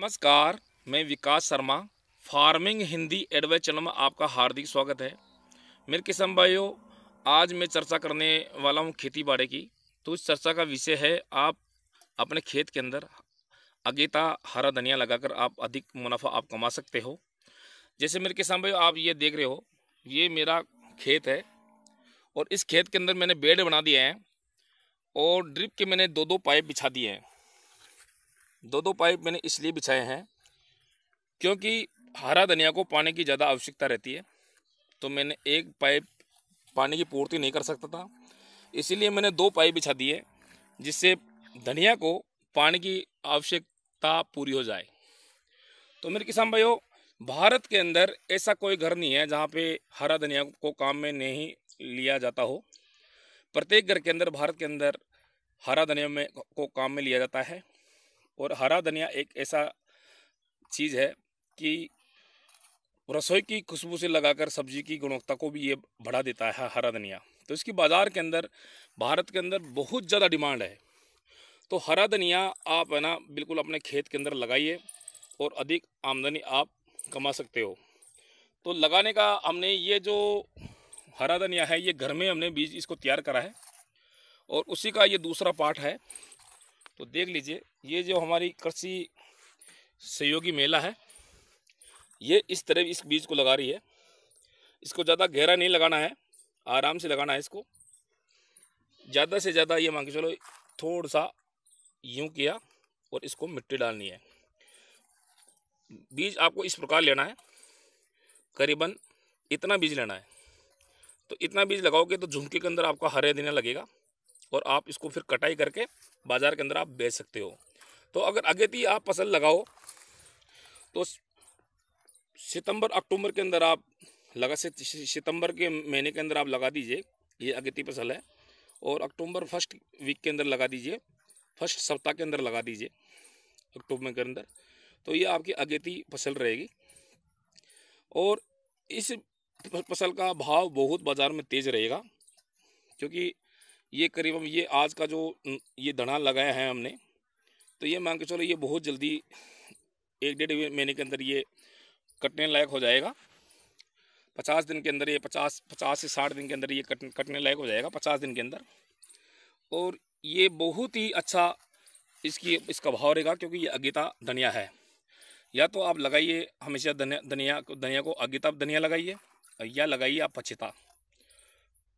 नमस्कार मैं Vikas Sharma farming Hindi advice channel में आपका हार्दिक स्वागत है मेरे किसान भाइयों आज मैं चर्चा करने वाला हूँ खेती बाड़ी की तो इस चर्चा का विषय है आप अपने खेत के अंदर अगेता हरा धनिया लगाकर आप अधिक मुनाफा आप कमा सकते हो जैसे मेरे किसान भाई आप ये देख रहे हो ये मेरा खेत है और इस खेत के अंदर मैंने बेड बना दिए हैं और ड्रिप के मैंने दो दो पाइप बिछा दिए हैं दो दो पाइप मैंने इसलिए बिछाए हैं क्योंकि हरा धनिया को पानी की ज़्यादा आवश्यकता रहती है तो मैंने एक पाइप पानी की पूर्ति नहीं कर सकता था इसीलिए मैंने दो पाइप बिछा दिए जिससे धनिया को पानी की आवश्यकता पूरी हो जाए तो मेरे किसान भाइयों भारत के अंदर ऐसा कोई घर नहीं है जहाँ पे हरा धनिया को काम में नहीं लिया जाता हो प्रत्येक घर के अंदर भारत के अंदर हरा धनिया में को काम में लिया जाता है और हरा धनिया एक ऐसा चीज़ है कि रसोई की खुशबू से लगाकर सब्जी की गुणवत्ता को भी ये बढ़ा देता है हरा धनिया तो इसकी बाज़ार के अंदर भारत के अंदर बहुत ज़्यादा डिमांड है तो हरा धनिया आप है ना बिल्कुल अपने खेत के अंदर लगाइए और अधिक आमदनी आप कमा सकते हो तो लगाने का हमने ये जो हरा धनिया है ये घर में हमने बीज इसको तैयार करा है और उसी का ये दूसरा पार्ट है तो देख लीजिए ये जो हमारी कृषि सहयोगी मेला है ये इस तरह इस बीज को लगा रही है इसको ज़्यादा गहरा नहीं लगाना है आराम से लगाना है इसको ज़्यादा से ज़्यादा ये मान के चलो थोड़ा सा यूँ किया और इसको मिट्टी डालनी है बीज आपको इस प्रकार लेना है करीबन इतना बीज लेना है तो इतना बीज लगाओगे तो झुमके के अंदर आपका हरे देना लगेगा और आप इसको फिर कटाई करके बाज़ार के अंदर आप बेच सकते हो तो अगर अगेती आप फसल लगाओ तो सितंबर अक्टूबर के अंदर आप लगा से सितंबर के महीने के अंदर आप लगा दीजिए ये अगेती फसल है और अक्टूबर फर्स्ट वीक के अंदर लगा दीजिए फर्स्ट सप्ताह के अंदर लगा दीजिए अक्टूबर के अंदर तो ये आपकी अगेती फसल रहेगी और इस फसल का भाव बहुत बाज़ार में तेज़ रहेगा क्योंकि ये करीब ये आज का जो ये धड़ा लगाया है हमने तो ये मान के चलो ये बहुत जल्दी एक डेढ़ महीने के अंदर ये कटने लायक हो जाएगा पचास दिन के अंदर ये पचास पचास से साठ दिन के अंदर ये कट कटने लायक हो जाएगा पचास दिन के अंदर और ये बहुत ही अच्छा इसकी इसका भाव रहेगा क्योंकि ये अगीता धनिया है या तो आप लगाइए हमेशा धनिया धनिया धनिया को अगीता धनिया लगाइए या लगाइए आप पछिता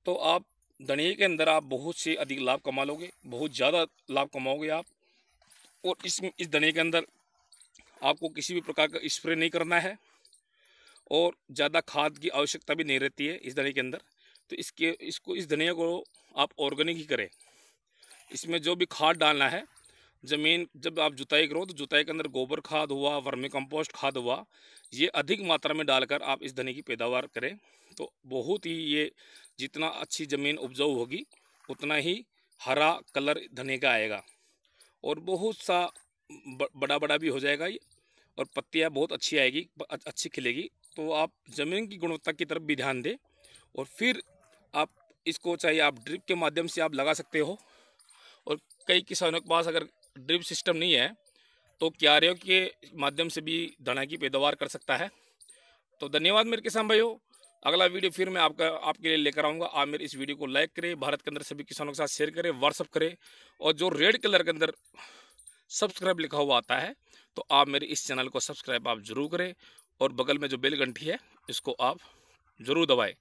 तो आप धनिया के अंदर आप बहुत से अधिक लाभ कमा लोगे बहुत ज़्यादा लाभ कमाओगे आप और इस इस धनिया के अंदर आपको किसी भी प्रकार का स्प्रे नहीं करना है और ज़्यादा खाद की आवश्यकता भी नहीं रहती है इस धनिया के अंदर तो इसके इसको इस धनिया को आप ऑर्गेनिक ही करें इसमें जो भी खाद डालना है ज़मीन जब आप जुताई करो तो जुताई के अंदर गोबर खाद हुआ वर्मी कंपोस्ट खाद हुआ ये अधिक मात्रा में डालकर आप इस धनी की पैदावार करें तो बहुत ही ये जितना अच्छी ज़मीन उपजाऊ होगी उतना ही हरा कलर धने का आएगा और बहुत सा बड़ा बड़ा भी हो जाएगा ये और पत्तियाँ बहुत अच्छी आएगी अच्छी खिलेगी तो आप ज़मीन की गुणवत्ता की तरफ भी ध्यान दें और फिर आप इसको चाहे आप ड्रिप के माध्यम से आप लगा सकते हो और कई किसानों के पास अगर ड्रिप सिस्टम नहीं है तो क्यारियों के माध्यम से भी धना की पैदावार कर सकता है तो धन्यवाद मेरे किसान भाई अगला वीडियो फिर मैं आपका आपके लिए लेकर आऊँगा आप मेरे इस वीडियो को लाइक करें भारत के अंदर सभी किसानों के साथ शेयर करें व्हाट्सअप करें और जो रेड कलर के अंदर सब्सक्राइब लिखा हुआ आता है तो आप मेरे इस चैनल को सब्सक्राइब आप जरूर करें और बगल में जो बेल घंटी है इसको आप जरूर दबाएं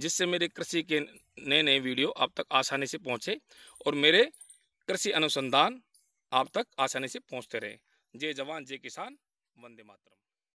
जिससे मेरे कृषि के नए नए वीडियो आप तक आसानी से पहुँचे और मेरे कृषि अनुसंधान आप तक आसानी से पहुंचते रहे जय जवान जय किसान वंदे मातरम